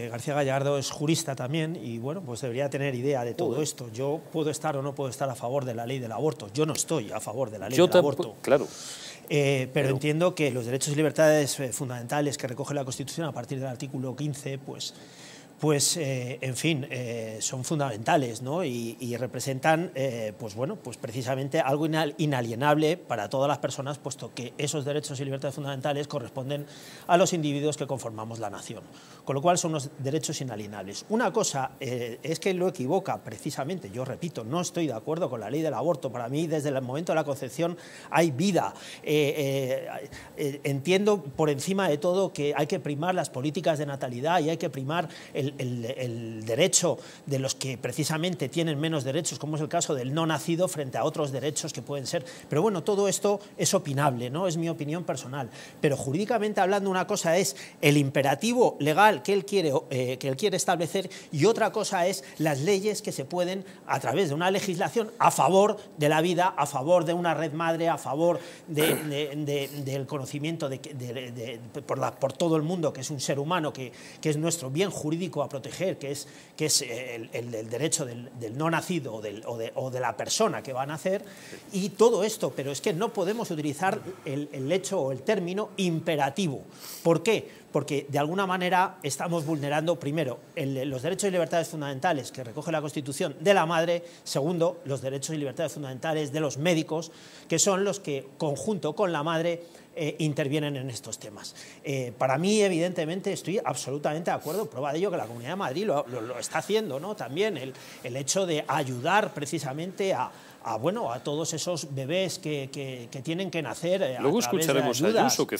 Eh, García Gallardo es jurista también y bueno, pues debería tener idea de todo esto. Yo puedo estar o no puedo estar a favor de la ley del aborto. Yo no estoy a favor de la ley del aborto. Claro. Eh, pero, pero, entiendo que los derechos y libertades eh, fundamentales que recoge la Constitución a partir del artículo 15, pues pues eh, en fin, eh, son fundamentales ¿no? y, representan eh, pues bueno, pues precisamente algo inalienable para todas las personas, puesto que esos derechos y libertades fundamentales corresponden a los individuos que conformamos la nación. Con lo cual son unos derechos inalienables. Una cosa es que lo equivoca precisamente, yo repito, no estoy de acuerdo con la ley del aborto. Para mí, desde el momento de la concepción hay vida. entiendo por encima de todo que hay que primar las políticas de natalidad y hay que primar el el, derecho de los que precisamente tienen menos derechos, como es el caso del no nacido, frente a otros derechos que pueden ser. Pero bueno, todo esto es opinable, ¿no? es mi opinión personal. Pero jurídicamente hablando, una cosa es el imperativo legal que él quiere, eh, que él quiere establecer y otra cosa es las leyes que se pueden, a través de una legislación, a favor de la vida, a favor de una red madre, a favor del conocimiento por, por todo el mundo, que es un ser humano, que es nuestro bien jurídico a proteger, que es, que es eh, el, derecho del, no nacido o, de, la persona que va a nacer, y todo esto, pero es que no podemos utilizar el, el hecho o el término imperativo. ¿Por qué? porque de alguna manera estamos vulnerando, primero, los derechos y libertades fundamentales que recoge la Constitución de la madre, segundo, los derechos y libertades fundamentales de los médicos, que son los que, conjunto con la madre, eh, intervienen en estos temas. Eh, para mí, evidentemente, estoy absolutamente de acuerdo, prueba de ello que la Comunidad de Madrid lo, está haciendo, ¿no? También el, hecho de ayudar precisamente a, bueno, a todos esos bebés que, tienen que nacer. Eh, Luego escucharemos de ayudas. que que